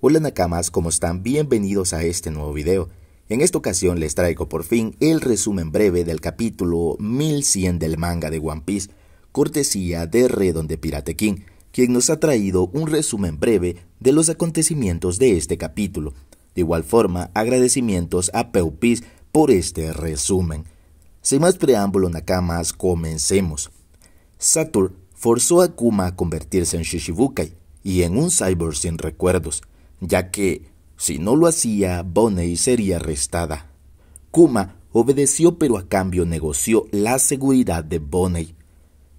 Hola Nakamas, ¿cómo están? Bienvenidos a este nuevo video. En esta ocasión les traigo por fin el resumen breve del capítulo 1100 del manga de One Piece, cortesía de Redon de Pirate King, quien nos ha traído un resumen breve de los acontecimientos de este capítulo. De igual forma, agradecimientos a Peupis por este resumen. Sin más preámbulo Nakamas, comencemos. Saturn forzó a Kuma a convertirse en Shishibukai y en un cyborg sin recuerdos ya que si no lo hacía, Bonney sería arrestada. Kuma obedeció pero a cambio negoció la seguridad de Bonney.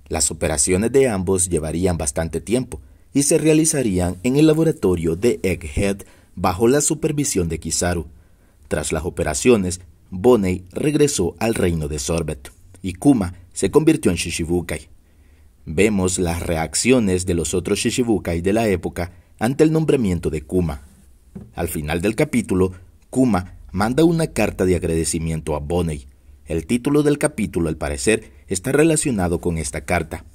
Las operaciones de ambos llevarían bastante tiempo y se realizarían en el laboratorio de Egghead bajo la supervisión de Kizaru. Tras las operaciones, Bonney regresó al reino de Sorbet y Kuma se convirtió en Shishibukai. Vemos las reacciones de los otros Shishibukai de la época ante el nombramiento de Kuma. Al final del capítulo, Kuma manda una carta de agradecimiento a Bonney. El título del capítulo, al parecer, está relacionado con esta carta.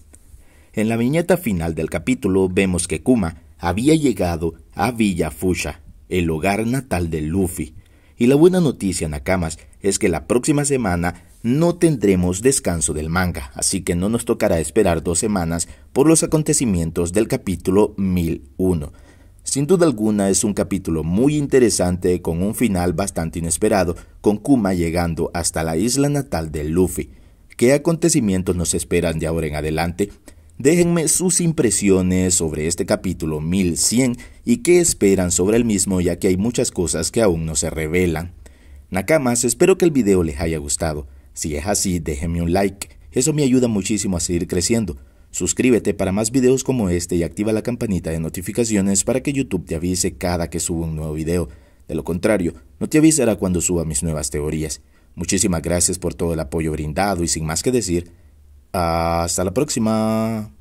En la viñeta final del capítulo vemos que Kuma había llegado a Villa Fusha, el hogar natal de Luffy, y la buena noticia, Nakamas, es que la próxima semana no tendremos descanso del manga, así que no nos tocará esperar dos semanas por los acontecimientos del capítulo 1001. Sin duda alguna es un capítulo muy interesante con un final bastante inesperado, con Kuma llegando hasta la isla natal de Luffy. ¿Qué acontecimientos nos esperan de ahora en adelante? Déjenme sus impresiones sobre este capítulo 1100 y qué esperan sobre el mismo ya que hay muchas cosas que aún no se revelan. Nakamas, espero que el video les haya gustado. Si es así, déjenme un like, eso me ayuda muchísimo a seguir creciendo. Suscríbete para más videos como este y activa la campanita de notificaciones para que YouTube te avise cada que suba un nuevo video. De lo contrario, no te avisará cuando suba mis nuevas teorías. Muchísimas gracias por todo el apoyo brindado y sin más que decir, hasta la próxima.